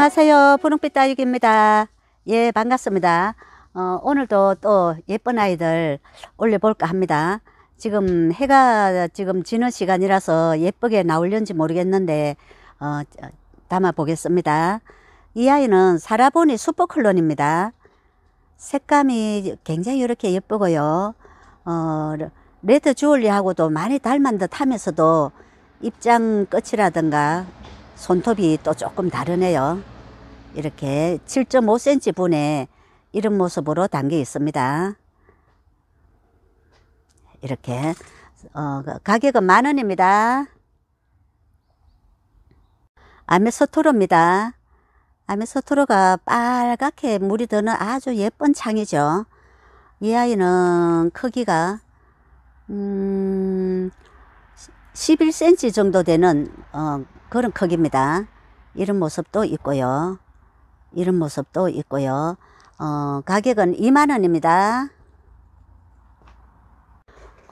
안녕하세요. 분홍빛 다육입니다. 예, 반갑습니다. 어, 오늘도 또 예쁜 아이들 올려볼까 합니다. 지금 해가 지금 지는 시간이라서 예쁘게 나올는지 모르겠는데 어, 담아보겠습니다. 이 아이는 사라보니 슈퍼클론입니다. 색감이 굉장히 이렇게 예쁘고요. 어, 레드 주얼리하고도 많이 닮은 듯 하면서도 입장 끝이라든가 손톱이 또 조금 다르네요. 이렇게 7.5cm 분의 이런 모습으로 담겨 있습니다. 이렇게 어, 가격은 만 원입니다. 아메서토로입니다. 아메서토로가 빨갛게 물이 드는 아주 예쁜 창이죠. 이 아이는 크기가 음, 11cm 정도 되는 어, 그런 크기입니다. 이런 모습도 있고요. 이런 모습도 있고요. 어, 가격은 2만원입니다.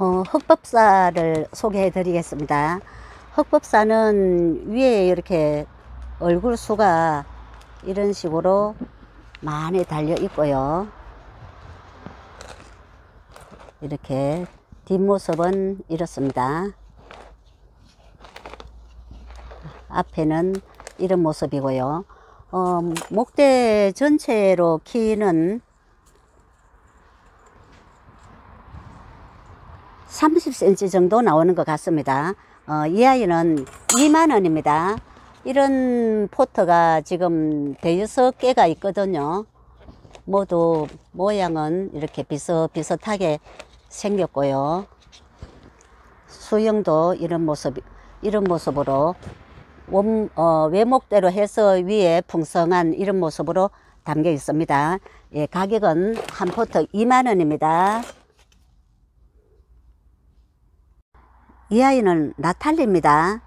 어, 흑법사를 소개해 드리겠습니다. 흑법사는 위에 이렇게 얼굴 수가 이런 식으로 많이 달려 있고요. 이렇게 뒷모습은 이렇습니다. 앞에는 이런 모습이고요. 어, 목대 전체로 키는 30cm 정도 나오는 것 같습니다. 어, 이 아이는 2만원입니다. 이런 포터가 지금 대여섯 개가 있거든요. 모두 모양은 이렇게 비슷비슷하게 생겼고요. 수영도 이런 모습, 이런 모습으로 원, 어, 외목대로 해서 위에 풍성한 이런 모습으로 담겨 있습니다. 예, 가격은 한 포트 2만원입니다. 이 아이는 나탈리입니다.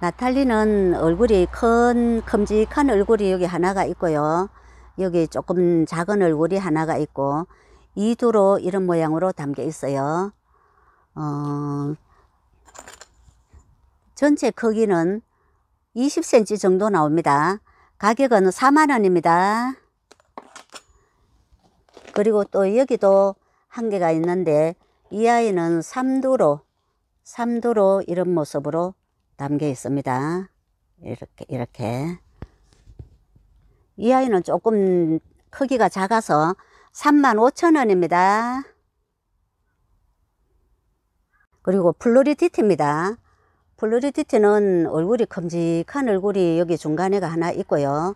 나탈리는 얼굴이 큰 큼직한 얼굴이 여기 하나가 있고요. 여기 조금 작은 얼굴이 하나가 있고 이두로 이런 모양으로 담겨 있어요. 어, 전체 크기는 20cm 정도 나옵니다. 가격은 4만원입니다. 그리고 또 여기도 한 개가 있는데 이 아이는 삼두로 삼두로 이런 모습으로 담겨 있습니다. 이렇게 이렇게 이 아이는 조금 크기가 작아서 3만5천원입니다 그리고 플로리티트입니다 플로리티티는 얼굴이 큼직한 얼굴이 여기 중간에가 하나 있고요.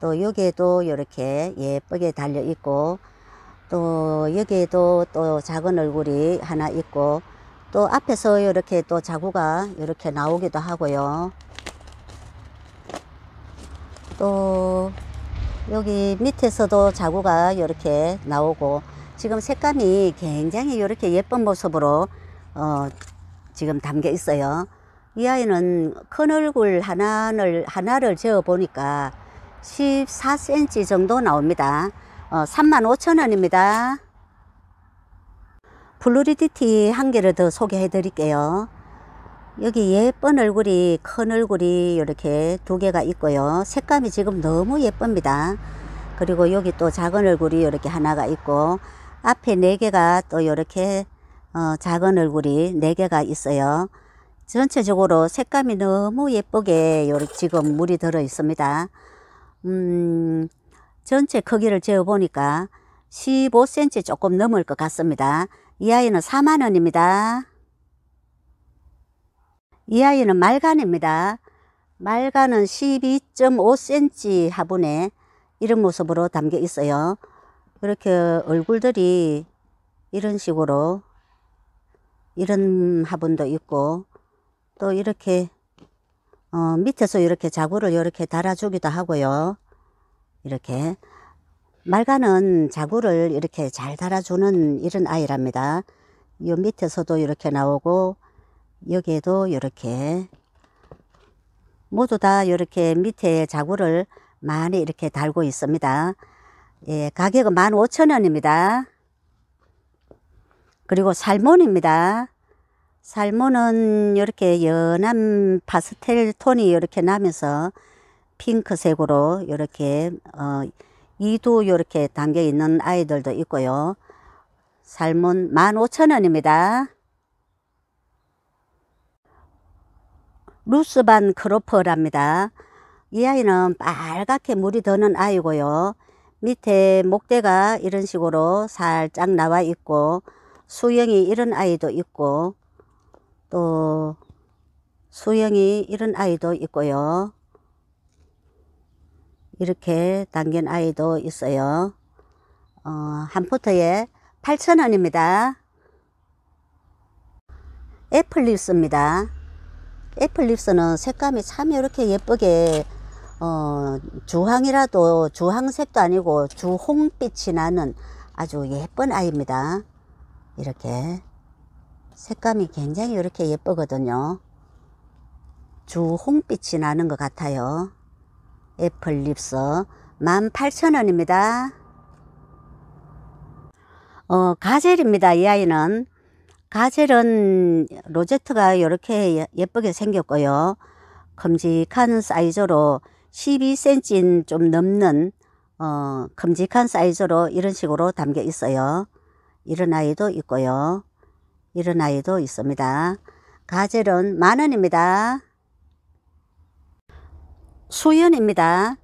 또 여기에도 이렇게 예쁘게 달려 있고 또 여기에도 또 작은 얼굴이 하나 있고 또 앞에서 이렇게 또 자구가 이렇게 나오기도 하고요. 또 여기 밑에서도 자구가 이렇게 나오고 지금 색감이 굉장히 이렇게 예쁜 모습으로 어 지금 담겨 있어요. 이 아이는 큰 얼굴 하나를, 하나를 재어 보니까 14cm 정도 나옵니다. 어, 35,000원입니다. 블루리디티 한 개를 더 소개해 드릴게요. 여기 예쁜 얼굴이 큰 얼굴이 이렇게 두 개가 있고요. 색감이 지금 너무 예쁩니다. 그리고 여기 또 작은 얼굴이 이렇게 하나가 있고 앞에 네 개가 또 이렇게 어, 작은 얼굴이 네 개가 있어요. 전체적으로 색감이 너무 예쁘게 요리 지금 물이 들어 있습니다. 음, 전체 크기를 재어보니까 15cm 조금 넘을 것 같습니다. 이 아이는 4만원입니다. 이 아이는 말간입니다. 말간은 12.5cm 화분에 이런 모습으로 담겨 있어요. 그렇게 얼굴들이 이런 식으로 이런 화분도 있고 또 이렇게 어, 밑에서 이렇게 자구를 이렇게 달아주기도 하고요. 이렇게 말가는 자구를 이렇게 잘 달아주는 이런 아이랍니다. 이 밑에서도 이렇게 나오고 여기에도 이렇게 모두 다 이렇게 밑에 자구를 많이 이렇게 달고 있습니다. 예, 가격은 15,000원입니다. 그리고 살몬입니다. 살몬은 이렇게 연한 파스텔 톤이 이렇게 나면서 핑크색으로 이렇게 어, 이도 이렇게 담겨 있는 아이들도 있고요. 살몬 15,000원입니다. 루스반 크로퍼랍니다. 이 아이는 빨갛게 물이 드는 아이고요. 밑에 목대가 이런 식으로 살짝 나와 있고 수영이 이런 아이도 있고 또 수영이 이런 아이도 있고요. 이렇게 당긴 아이도 있어요. 어, 한 포터에 8,000원입니다. 애플립스입니다. 애플립스는 색감이 참 이렇게 예쁘게 어, 주황이라도 주황색도 아니고 주홍빛이 나는 아주 예쁜 아이입니다. 이렇게 색감이 굉장히 이렇게 예쁘거든요. 주홍빛이 나는 것 같아요. 애플 립서 18,000원입니다. 어, 가젤입니다. 이 아이는. 가젤은 로제트가 이렇게 예, 예쁘게 생겼고요. 큼직한 사이즈로 12cm 좀 넘는 어, 큼직한 사이즈로 이런 식으로 담겨 있어요. 이런 아이도 있고요. 이런 아이도 있습니다. 가젤은 만원입니다. 수연입니다.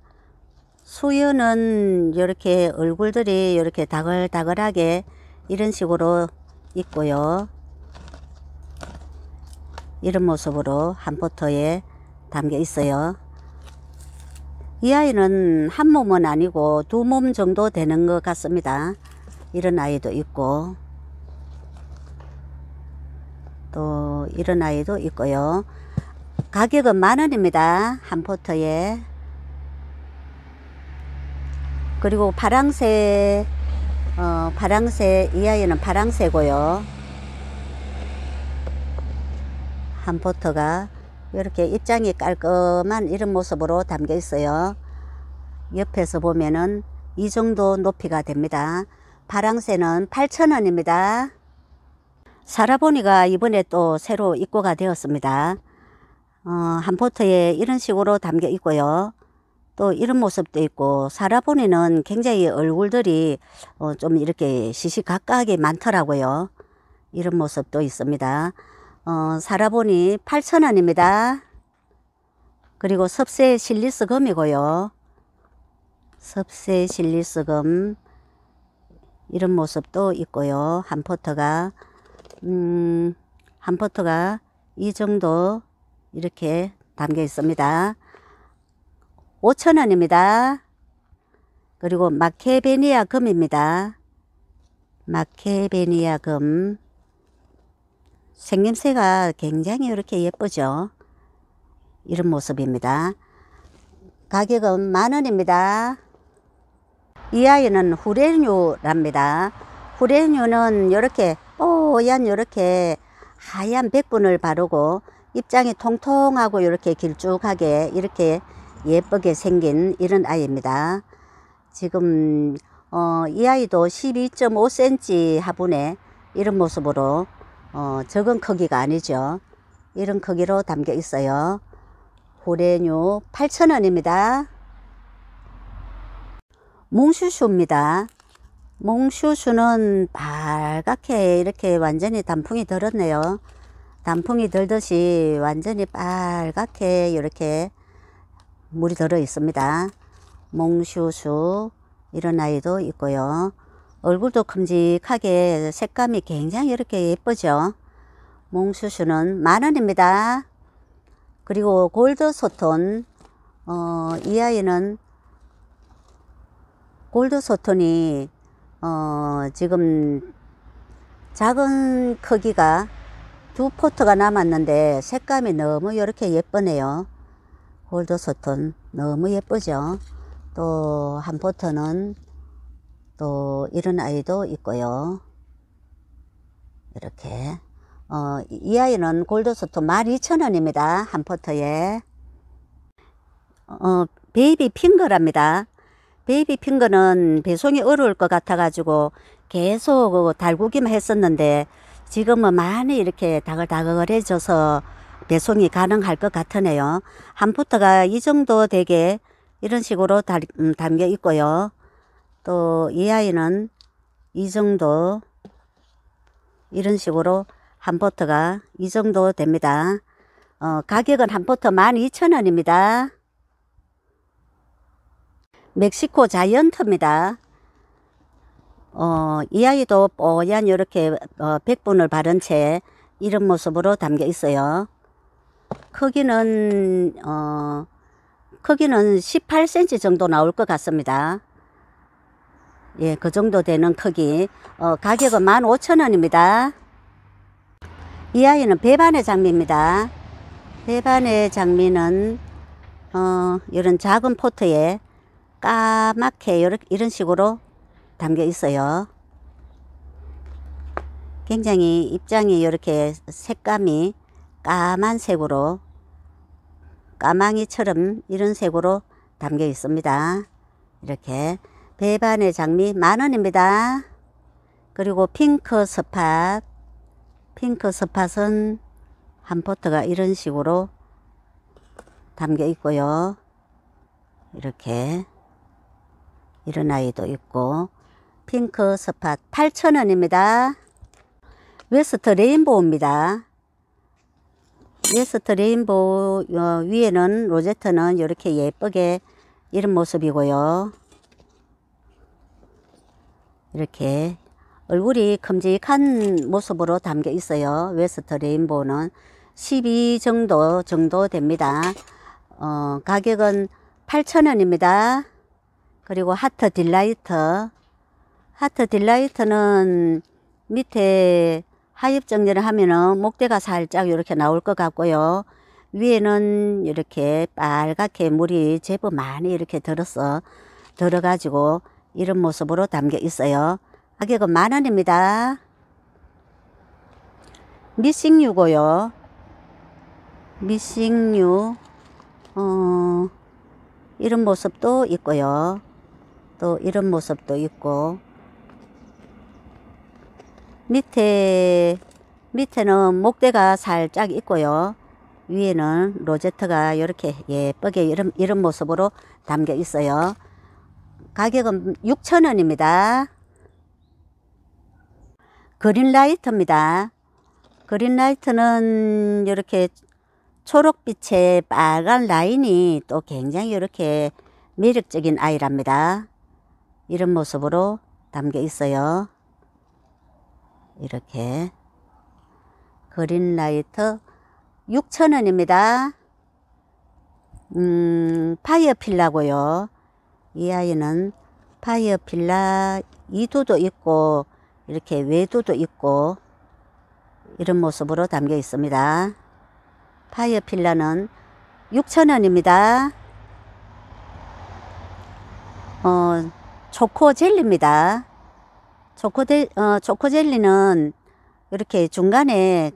수연은 이렇게 얼굴들이 이렇게 다글다글하게 이런 식으로 있고요. 이런 모습으로 한 포터에 담겨 있어요. 이 아이는 한 몸은 아니고 두 몸 정도 되는 것 같습니다. 이런 아이도 있고 또 이런 아이도 있고요. 가격은 만원입니다. 한 포터에. 그리고 파랑새, 어, 파랑새, 이 아이는 파랑새고요. 한 포터가 이렇게 입장이 깔끔한 이런 모습으로 담겨 있어요. 옆에서 보면은 이 정도 높이가 됩니다. 파랑새는 8,000원입니다. 사라보니가 이번에 또 새로 입고가 되었습니다. 어, 한 포트에 이런 식으로 담겨 있고요. 또 이런 모습도 있고 사라보니는 굉장히 얼굴들이 어, 좀 이렇게 시시각각이 많더라고요. 이런 모습도 있습니다. 어, 사라보니 8,000원입니다. 그리고 섭세 실리스금이고요. 섭세 실리스금 이런 모습도 있고요. 한포트가 음, 한 포트가 이 정도 이렇게 담겨 있습니다. 5천원입니다 그리고 마케베니아 금입니다. 마케베니아 금. 생김새가 굉장히 이렇게 예쁘죠. 이런 모습입니다. 가격은 만원입니다. 이 아이는 후레뉴랍니다. 후레뉴는 이렇게 뽀얀 요렇게 하얀 백분을 바르고 입장이 통통하고 이렇게 길쭉하게 이렇게 예쁘게 생긴 이런 아이입니다. 지금 어, 이 아이도 12.5cm 화분에 이런 모습으로 어, 적은 크기가 아니죠. 이런 크기로 담겨 있어요. 고래뉴 8,000원입니다. 몽슈슈입니다. 몽슈수는 빨갛게 이렇게 완전히 단풍이 들었네요. 단풍이 들듯이 완전히 빨갛게 이렇게 물이 들어 있습니다. 몽슈수 이런 아이도 있고요. 얼굴도 큼직하게 색감이 굉장히 이렇게 예쁘죠. 몽슈수는 만원입니다. 그리고 골드소톤 어, 이 아이는 골드소톤이 어, 지금 작은 크기가 두 포트가 남았는데 색감이 너무 이렇게 예쁘네요. 홀드소톤 너무 예쁘죠. 또 한 포트는 또 이런 아이도 있고요. 이렇게 어, 이 아이는 골드소톤 12,000원입니다. 한 포트에 어, 베이비 핑거랍니다. 베이비 핑거는 배송이 어려울 것 같아가지고 계속 그 달구기만 했었는데 지금은 많이 이렇게 다글다글해져서 배송이 가능할 것 같으네요. 한포터가이 정도 되게 이런 식으로 달, 음, 담겨 있고요. 또 이 아이는 이 정도 이런 식으로 한포터가 이 정도 됩니다. 어, 가격은 한포터 12,000원입니다. 멕시코 자이언트입니다. 어, 이 아이도 뽀얀 이렇게 어, 백분을 바른 채 이런 모습으로 담겨 있어요. 크기는 어, 크기는 18cm 정도 나올 것 같습니다. 예, 그 정도 되는 크기. 어, 가격은 15,000원입니다. 이 아이는 배반의 장미입니다. 배반의 장미는 어, 이런 작은 포트에 까맣게 이런 식으로 담겨 있어요. 굉장히 입장이 이렇게 색감이 까만 색으로 까망이처럼 이런 색으로 담겨 있습니다. 이렇게 배반의 장미 만원입니다. 그리고 핑크 스팟 핑크 스팟은 한 포트가 이런 식으로 담겨 있고요. 이렇게 이런 아이도 있고 핑크 스팟 8,000원입니다. 웨스트 레인보우입니다. 웨스트 레인보우 어, 위에는 로제트는 이렇게 예쁘게 이런 모습이고요. 이렇게 얼굴이 큼직한 모습으로 담겨 있어요. 웨스트 레인보우는 12 정도 정도 됩니다. 어, 가격은 8,000원입니다. 그리고 하트 딜라이트 하트 딜라이트는 밑에 하엽 정리를 하면은 목대가 살짝 이렇게 나올 것 같고요. 위에는 이렇게 빨갛게 물이 제법 많이 이렇게 들어서 들어가지고 이런 모습으로 담겨 있어요. 가격은 만원입니다. 미싱류고요. 미싱류 어, 이런 모습도 있고요. 또 이런 모습도 있고 밑에 밑에는 목대가 살짝 있고요. 위에는 로제트가 이렇게 예쁘게 이런, 이런 모습으로 담겨 있어요. 가격은 6천원입니다 그린라이트입니다. 그린라이트는 이렇게 초록빛의 빨간 라인이 또 굉장히 이렇게 매력적인 아이랍니다. 이런 모습으로 담겨 있어요. 이렇게 그린라이트 6,000원입니다. 음, 파이어필라고요. 이 아이는 파이어필라 이도도 있고 이렇게 외도도 있고 이런 모습으로 담겨 있습니다. 파이어필라는 6,000원입니다. 어, 초코 젤리입니다. 초코, 데, 어, 초코 젤리는 이렇게 중간에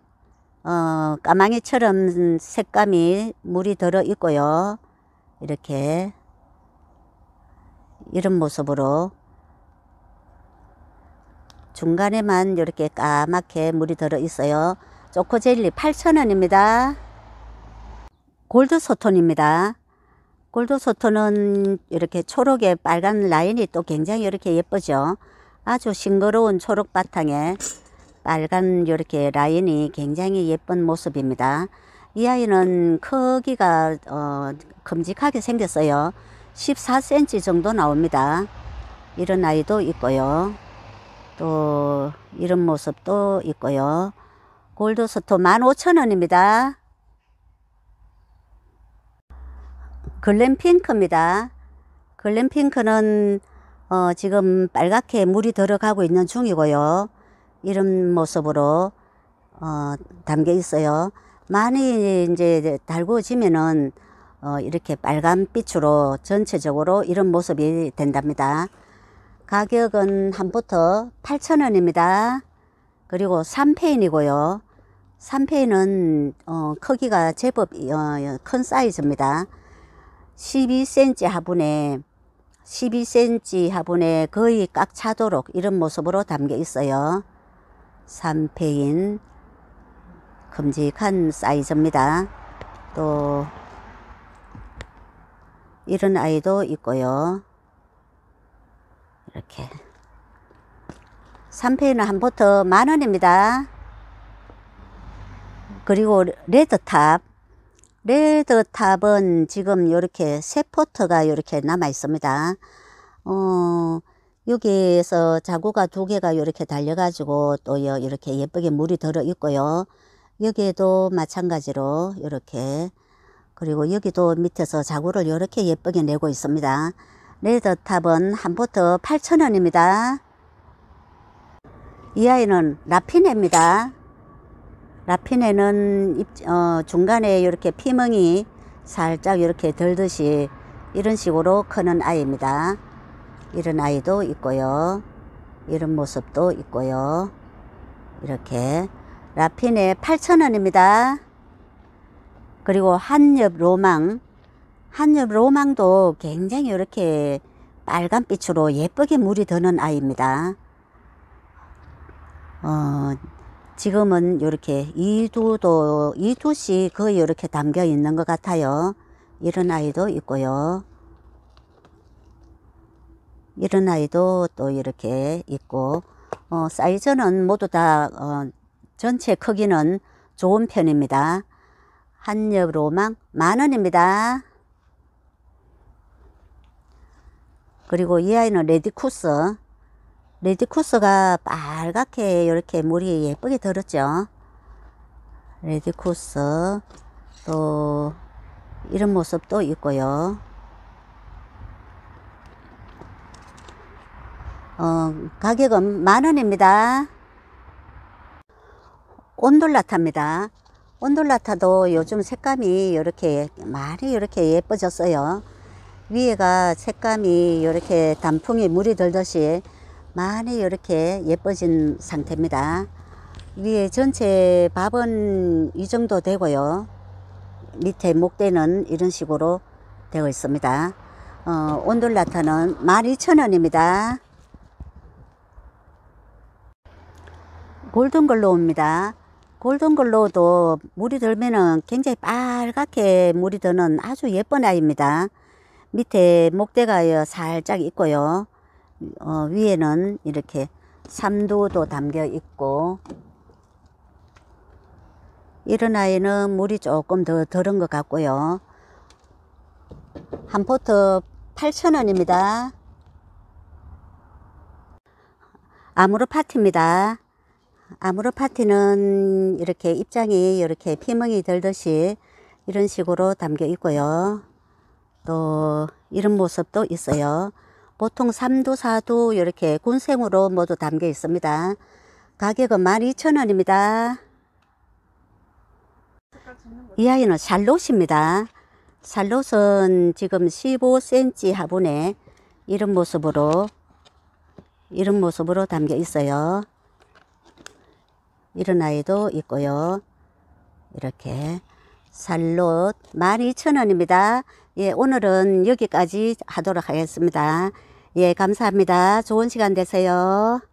어, 까망이처럼 색감이 물이 들어 있고요. 이렇게 이런 모습으로 중간에만 이렇게 까맣게 물이 들어 있어요. 초코젤리 8,000원입니다. 골드소톤입니다. 골드소토는 이렇게 초록에 빨간 라인이 또 굉장히 이렇게 예쁘죠. 아주 싱그러운 초록 바탕에 빨간 이렇게 라인이 굉장히 예쁜 모습입니다. 이 아이는 크기가 어, 큼직하게 생겼어요. 14cm 정도 나옵니다. 이런 아이도 있고요. 또 이런 모습도 있고요. 골드소토 15,000원입니다. 글램핑크입니다. 글램핑크는 어, 지금 빨갛게 물이 들어가고 있는 중이고요. 이런 모습으로 어, 담겨 있어요. 많이 이제 달구지면은 어, 이렇게 빨간 빛으로 전체적으로 이런 모습이 된답니다. 가격은 한부터 8,000원입니다. 그리고 3페인이고요. 3페인은 어, 크기가 제법 어, 큰 사이즈입니다. 12cm 화분에 12cm 화분에 거의 꽉 차도록 이런 모습으로 담겨 있어요. 3페인 큼직한 사이즈입니다. 또 이런 아이도 있고요. 이렇게 3페인은 한 포트 만원입니다. 그리고 레드탑 레드탑은 지금 이렇게 세 포트가 이렇게 남아 있습니다. 어, 여기에서 자구가 두 개가 이렇게 달려가지고 또 이렇게 예쁘게 물이 들어 있고요. 여기에도 마찬가지로 이렇게 그리고 여기도 밑에서 자구를 이렇게 예쁘게 내고 있습니다. 레드탑은 한 포트 8,000원입니다. 이 아이는 라피네입니다. 라핀에는 입, 어, 중간에 이렇게 피멍이 살짝 이렇게 들듯이 이런 식으로 크는 아이입니다. 이런 아이도 있고요. 이런 모습도 있고요. 이렇게 라핀에 8,000원입니다. 그리고 한엽 로망 한엽 로망도 굉장히 이렇게 빨간빛으로 예쁘게 물이 드는 아이입니다. 어, 지금은 이렇게 2두도 2두씩 거의 이렇게 담겨 있는 것 같아요 이런 아이도 있고요 이런 아이도 또 이렇게 있고 어, 사이즈는 모두 다 어, 전체 크기는 좋은 편입니다 한 엽로만 만원입니다 그리고 이 아이는 레디쿠스 레디쿠스가 빨갛게 이렇게 물이 예쁘게 들었죠. 레디쿠스 또 이런 모습도 있고요. 어, 가격은 만원입니다. 온돌라타입니다. 온돌라타도 요즘 색감이 이렇게 많이 이렇게 예뻐졌어요. 위에가 색감이 이렇게 단풍이 물이 들듯이 많이 이렇게 예뻐진 상태입니다. 위에 전체 밥은 이 정도 되고요. 밑에 목대는 이런 식으로 되어 있습니다. 어, 온돌라타는 12,000원입니다. 골든글로우입니다. 골든글로우도 물이 들면은 굉장히 빨갛게 물이 드는 아주 예쁜 아이입니다. 밑에 목대가 살짝 있고요. 어, 위에는 이렇게 삼도도 담겨 있고 이런 아이는 물이 조금 더 덜은 것 같고요. 한 포트 8,000원입니다. 아무르 파티입니다. 아무르 파티는 이렇게 입장이 이렇게 피멍이 들듯이 이런 식으로 담겨 있고요. 또 이런 모습도 있어요. 보통 3도4도 이렇게 군생으로 모두 담겨 있습니다. 가격은 12,000원입니다. 이 아이는 샬롯입니다. 샬롯은 지금 15cm 화분에 이런 모습으로 이런 모습으로 담겨 있어요. 이런 아이도 있고요. 이렇게 살롯 12,000원입니다. 예, 오늘은 여기까지 하도록 하겠습니다. 예, 감사합니다. 좋은 시간 되세요.